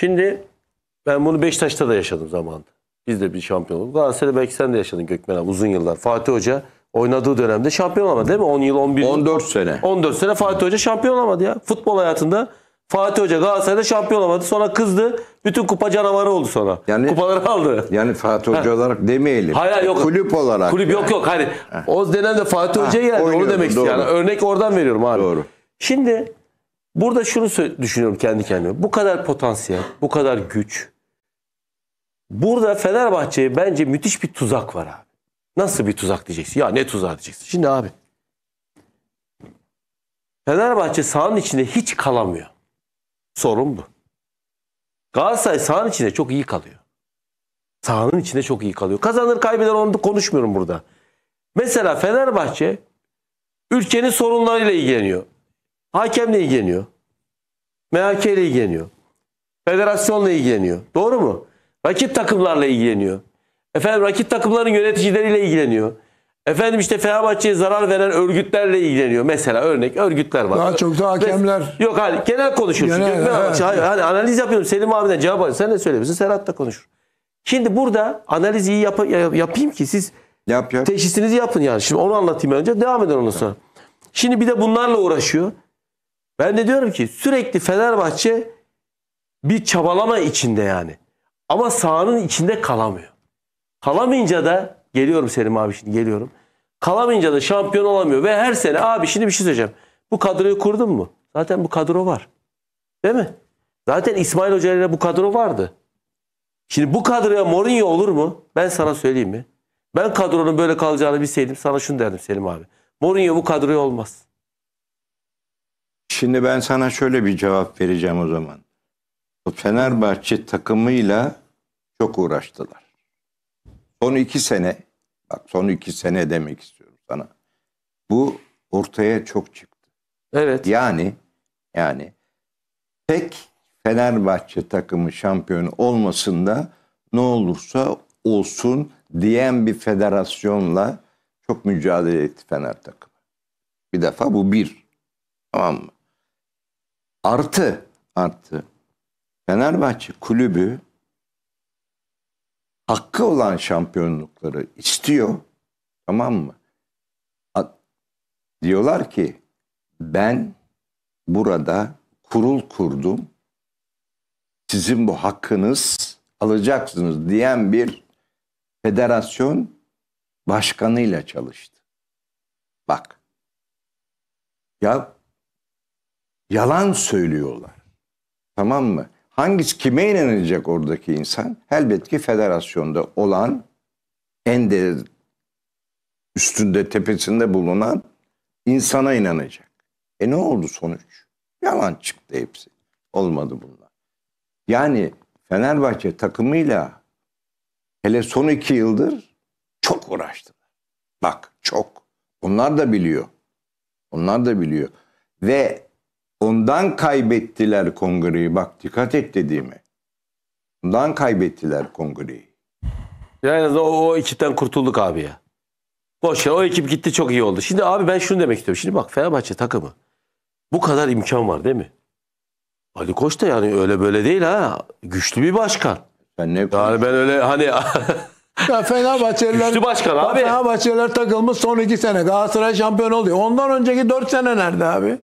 Şimdi ben bunu Beşiktaş'ta da yaşadım zamanında. Biz de bir şampiyon olduk. Galatasaray'da belki sen de yaşadın Gökmen abi uzun yıllar. Fatih Hoca oynadığı dönemde şampiyon olamadı değil mi? 10 yıl, 11 yıl. 14 sene. 14 sene Fatih Hoca şampiyon olamadı ya. Futbol hayatında Fatih Hoca Galatasaray'da şampiyon olamadı. Sonra kızdı. Bütün kupa canavarı oldu sonra. Yani, Kupaları aldı. Yani Fatih Hoca olarak demeyelim. Hayır yok. Kulüp olarak. Kulüp yok yok. Hani ha. o dönemde Fatih Hoca yani onu demek istiyorum. Yani örnek oradan veriyorum abi. Doğru. Şimdi Burada şunu düşünüyorum kendi kendime. Bu kadar potansiyel, bu kadar güç. Burada Fenerbahçe'ye bence müthiş bir tuzak var abi. Nasıl bir tuzak diyeceksin? Ya ne tuzak diyeceksin? Şimdi abi. Fenerbahçe sahanın içinde hiç kalamıyor. Sorun bu. Galatasaray sahanın içinde çok iyi kalıyor. Sahanın içinde çok iyi kalıyor. Kazanır kaybeder onu da konuşmuyorum burada. Mesela Fenerbahçe ülkenin sorunlarıyla ilgileniyor. Hakemle ilgileniyor. MHK ile ilgileniyor. Federasyonla ilgileniyor. Doğru mu? Rakip takımlarla ilgileniyor. Efendim rakip takımların yöneticileriyle ilgileniyor. Efendim işte Fenerbahçe'ye zarar veren örgütlerle ilgileniyor. Mesela örnek örgütler var. Daha çok da hakemler. Ve, yok hayır genel konuşuyorsun. Genel, genel, evet. hayır, hani analiz yapıyorum. Selim abiden cevap alayım. Sen ne söylemişsin? Serhat da konuşur. Şimdi burada analizi iyi yap, yapayım ki siz yap, yap. teşhisinizi yapın yani. Şimdi onu anlatayım önce. Devam edin ondan sonra. Şimdi bir de bunlarla uğraşıyor. Ben de diyorum ki sürekli Fenerbahçe bir çabalama içinde yani. Ama sahanın içinde kalamıyor. Kalamayınca da geliyorum Selim abi şimdi geliyorum. Kalamayınca da şampiyon olamıyor ve her sene abi şimdi bir şey söyleyeceğim. Bu kadroyu kurdun mu? Zaten bu kadro var. Değil mi? Zaten İsmail Hoca ile bu kadro vardı. Şimdi bu kadroya Mourinho olur mu? Ben sana söyleyeyim mi? Ben kadronun böyle kalacağını bilseydim sana şunu derdim Selim abi. Mourinho bu kadroya olmaz. Şimdi ben sana şöyle bir cevap vereceğim o zaman. Fenerbahçe takımıyla çok uğraştılar. Son iki sene, bak son iki sene demek istiyorum sana. Bu ortaya çok çıktı. Evet. Yani, yani tek Fenerbahçe takımı şampiyon olmasında ne olursa olsun diyen bir federasyonla çok mücadele etti Fener takımı. Bir defa bu bir. Tamam mı? Artı, artı. Fenerbahçe kulübü hakkı olan şampiyonlukları istiyor. Tamam mı? Diyorlar ki ben burada kurul kurdum. Sizin bu hakkınız alacaksınız diyen bir federasyon başkanıyla çalıştı. Bak. Ya Yalan söylüyorlar. Tamam mı? Hangisi kime inanacak oradaki insan? Elbet ki federasyonda olan en de üstünde tepesinde bulunan insana inanacak. E ne oldu sonuç? Yalan çıktı hepsi. Olmadı bunlar. Yani Fenerbahçe takımıyla hele son iki yıldır çok uğraştılar. Bak çok. Onlar da biliyor. Onlar da biliyor. Ve Ondan kaybettiler kongreyi. Bak dikkat et dediğime. Ondan kaybettiler kongreyi. Yani o, o ekipten kurtulduk abi ya. Boş ver o ekip gitti çok iyi oldu. Şimdi abi ben şunu demek istiyorum. Şimdi bak Fenerbahçe takımı. Bu kadar imkan var değil mi? Ali Koç da yani öyle böyle değil ha. Güçlü bir başkan. Ben ne yani ben öyle hani Ya Fenerbahçeliler Güçlü başkan abi. Fenerbahçeliler takılmış son iki sene. Galatasaray şampiyon oluyor. Ondan önceki dört sene nerede abi?